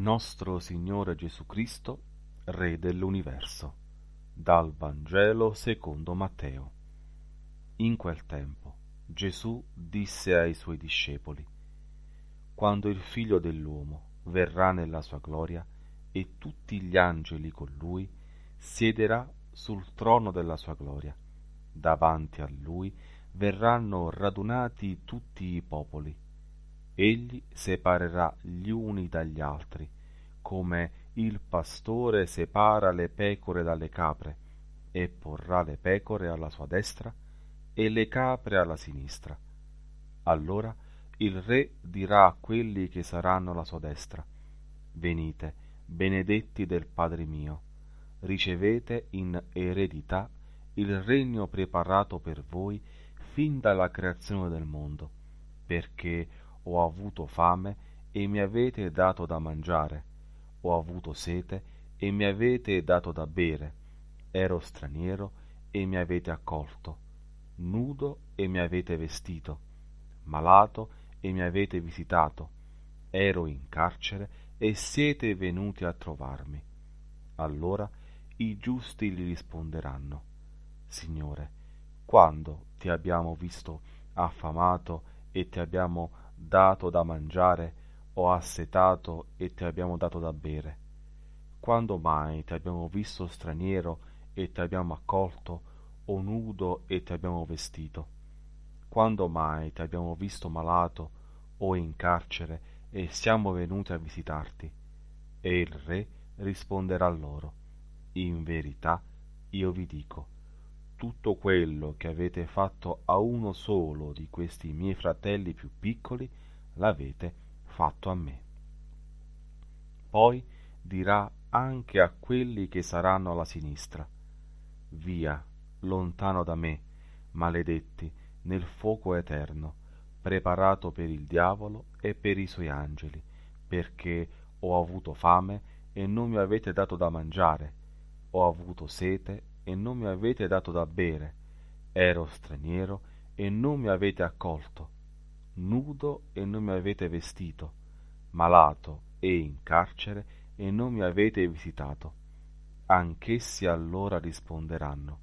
nostro Signore Gesù Cristo, Re dell'universo, dal Vangelo secondo Matteo. In quel tempo Gesù disse ai suoi discepoli, Quando il figlio dell'uomo verrà nella sua gloria e tutti gli angeli con lui, siederà sul trono della sua gloria. Davanti a lui verranno radunati tutti i popoli egli separerà gli uni dagli altri, come il pastore separa le pecore dalle capre, e porrà le pecore alla sua destra e le capre alla sinistra. Allora il re dirà a quelli che saranno alla sua destra, Venite, benedetti del Padre mio, ricevete in eredità il regno preparato per voi fin dalla creazione del mondo, perché ho avuto fame e mi avete dato da mangiare, ho avuto sete e mi avete dato da bere, ero straniero e mi avete accolto, nudo e mi avete vestito, malato e mi avete visitato, ero in carcere e siete venuti a trovarmi. Allora i giusti gli risponderanno, Signore, quando ti abbiamo visto affamato e ti abbiamo dato da mangiare o assetato e ti abbiamo dato da bere? Quando mai ti abbiamo visto straniero e ti abbiamo accolto, o nudo e ti abbiamo vestito? Quando mai ti abbiamo visto malato o in carcere e siamo venuti a visitarti? E il re risponderà loro, In verità io vi dico, tutto quello che avete fatto a uno solo di questi miei fratelli più piccoli, l'avete fatto a me. Poi dirà anche a quelli che saranno alla sinistra, via, lontano da me, maledetti, nel fuoco eterno, preparato per il diavolo e per i suoi angeli, perché ho avuto fame e non mi avete dato da mangiare, ho avuto sete e non mi avete dato da bere, ero straniero e non mi avete accolto, nudo e non mi avete vestito, malato e in carcere e non mi avete visitato. Anch'essi allora risponderanno,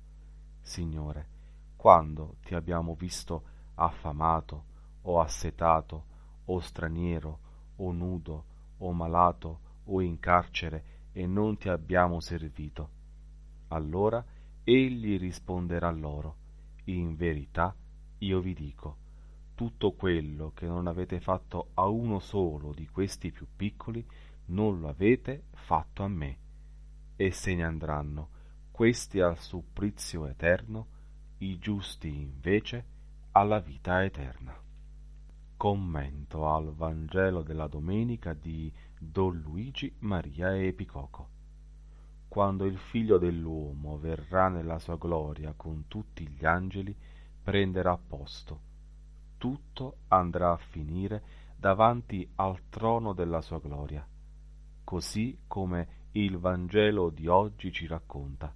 Signore, quando ti abbiamo visto affamato o assetato o straniero o nudo o malato o in carcere e non ti abbiamo servito? Allora egli risponderà loro, in verità io vi dico, tutto quello che non avete fatto a uno solo di questi più piccoli, non lo avete fatto a me. E se ne andranno, questi al supplizio eterno, i giusti invece alla vita eterna. Commento al Vangelo della domenica di Don Luigi Maria Epicoco quando il figlio dell'uomo verrà nella sua gloria con tutti gli angeli, prenderà posto. Tutto andrà a finire davanti al trono della sua gloria, così come il Vangelo di oggi ci racconta,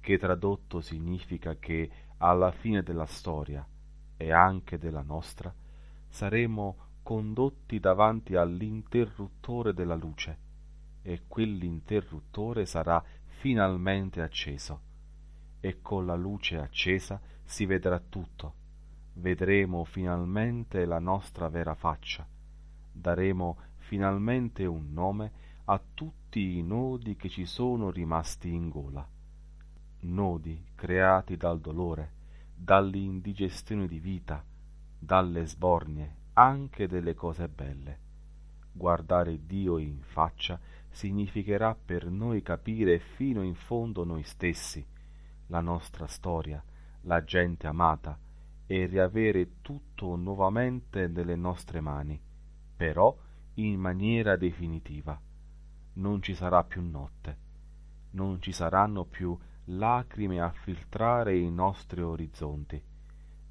che tradotto significa che alla fine della storia, e anche della nostra, saremo condotti davanti all'interruttore della luce, e quell'interruttore sarà finalmente acceso. E con la luce accesa si vedrà tutto. Vedremo finalmente la nostra vera faccia. Daremo finalmente un nome a tutti i nodi che ci sono rimasti in gola. Nodi creati dal dolore, dall'indigestione di vita, dalle sbornie, anche delle cose belle Guardare Dio in faccia significherà per noi capire fino in fondo noi stessi, la nostra storia, la gente amata e riavere tutto nuovamente nelle nostre mani, però in maniera definitiva. Non ci sarà più notte, non ci saranno più lacrime a filtrare i nostri orizzonti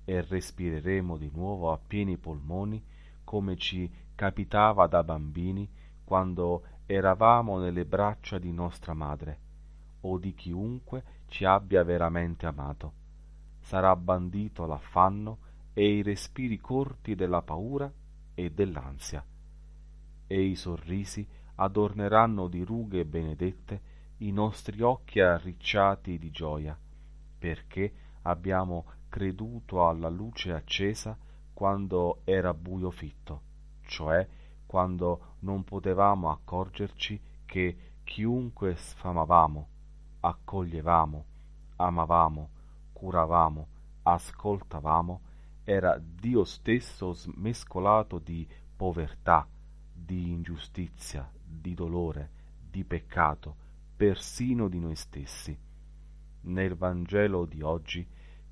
e respireremo di nuovo a pieni polmoni come ci capitava da bambini quando eravamo nelle braccia di nostra madre o di chiunque ci abbia veramente amato. Sarà bandito l'affanno e i respiri corti della paura e dell'ansia, e i sorrisi adorneranno di rughe benedette i nostri occhi arricciati di gioia, perché abbiamo creduto alla luce accesa quando era buio fitto, cioè quando non potevamo accorgerci che chiunque sfamavamo, accoglievamo, amavamo, curavamo, ascoltavamo, era Dio stesso smescolato di povertà, di ingiustizia, di dolore, di peccato, persino di noi stessi. Nel Vangelo di oggi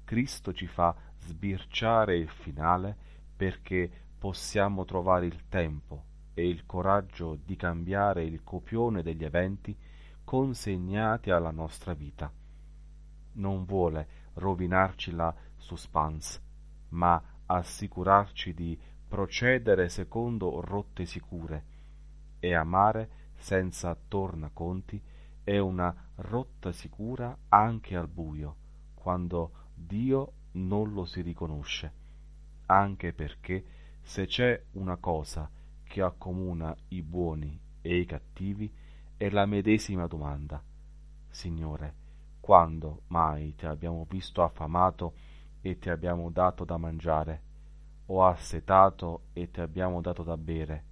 Cristo ci fa sbirciare il finale perché possiamo trovare il tempo e il coraggio di cambiare il copione degli eventi consegnati alla nostra vita. Non vuole rovinarci la suspense, ma assicurarci di procedere secondo rotte sicure e amare senza tornaconti è una rotta sicura anche al buio, quando Dio non lo si riconosce, anche perché se c'è una cosa che accomuna i buoni e i cattivi è la medesima domanda. Signore, quando mai ti abbiamo visto affamato e ti abbiamo dato da mangiare, o assetato e ti abbiamo dato da bere?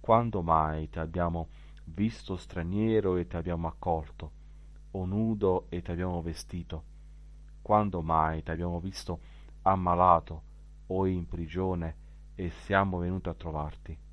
Quando mai ti abbiamo visto straniero e ti abbiamo accolto, o nudo e ti abbiamo vestito? quando mai ti abbiamo visto ammalato o in prigione e siamo venuti a trovarti